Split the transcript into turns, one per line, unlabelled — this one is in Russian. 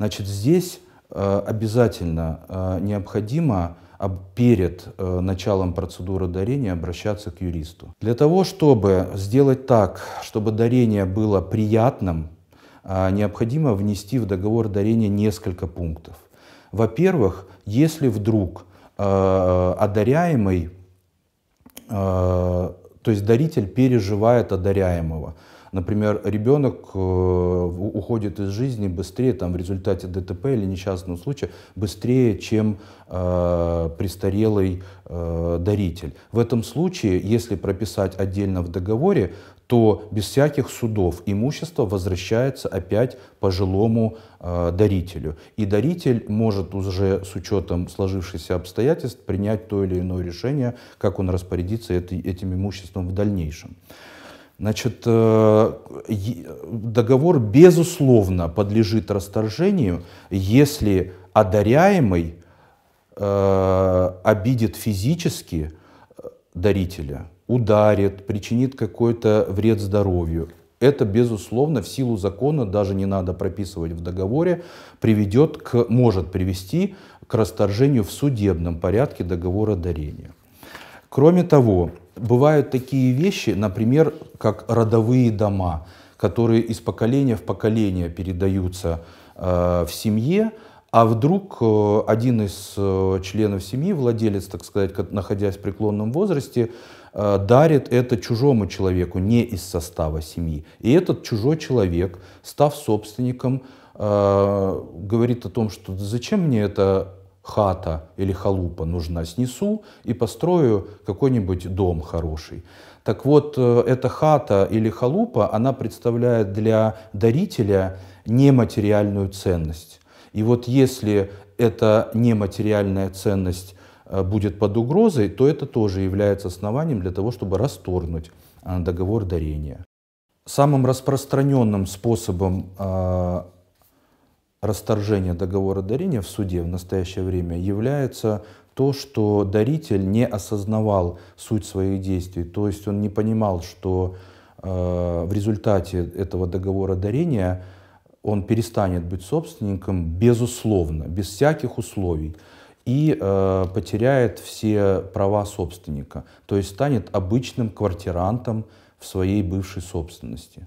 Значит, здесь э, обязательно э, необходимо перед э, началом процедуры дарения обращаться к юристу. Для того, чтобы сделать так, чтобы дарение было приятным, необходимо внести в договор дарения несколько пунктов. Во-первых, если вдруг одаряемый, то есть даритель переживает одаряемого, Например, ребенок э, уходит из жизни быстрее там, в результате ДТП или несчастного случая, быстрее, чем э, престарелый э, даритель. В этом случае, если прописать отдельно в договоре, то без всяких судов имущество возвращается опять пожилому э, дарителю. И даритель может уже с учетом сложившихся обстоятельств принять то или иное решение, как он распорядится этой, этим имуществом в дальнейшем. Значит, э, договор безусловно подлежит расторжению, если одаряемый э, обидит физически э, дарителя, ударит, причинит какой-то вред здоровью. Это, безусловно, в силу закона, даже не надо прописывать в договоре, приведет к, может привести к расторжению в судебном порядке договора дарения. Кроме того, бывают такие вещи, например, как родовые дома, которые из поколения в поколение передаются э, в семье, а вдруг э, один из э, членов семьи, владелец, так сказать, как, находясь в преклонном возрасте, э, дарит это чужому человеку, не из состава семьи. И этот чужой человек, став собственником, э, говорит о том, что зачем мне это хата или халупа нужна, снесу и построю какой-нибудь дом хороший. Так вот, э, эта хата или халупа, она представляет для дарителя нематериальную ценность. И вот если эта нематериальная ценность э, будет под угрозой, то это тоже является основанием для того, чтобы расторгнуть э, договор дарения. Самым распространенным способом расторжения договора дарения в суде в настоящее время является то, что даритель не осознавал суть своих действий, то есть он не понимал, что э, в результате этого договора дарения он перестанет быть собственником безусловно, без всяких условий и э, потеряет все права собственника, то есть станет обычным квартирантом в своей бывшей собственности.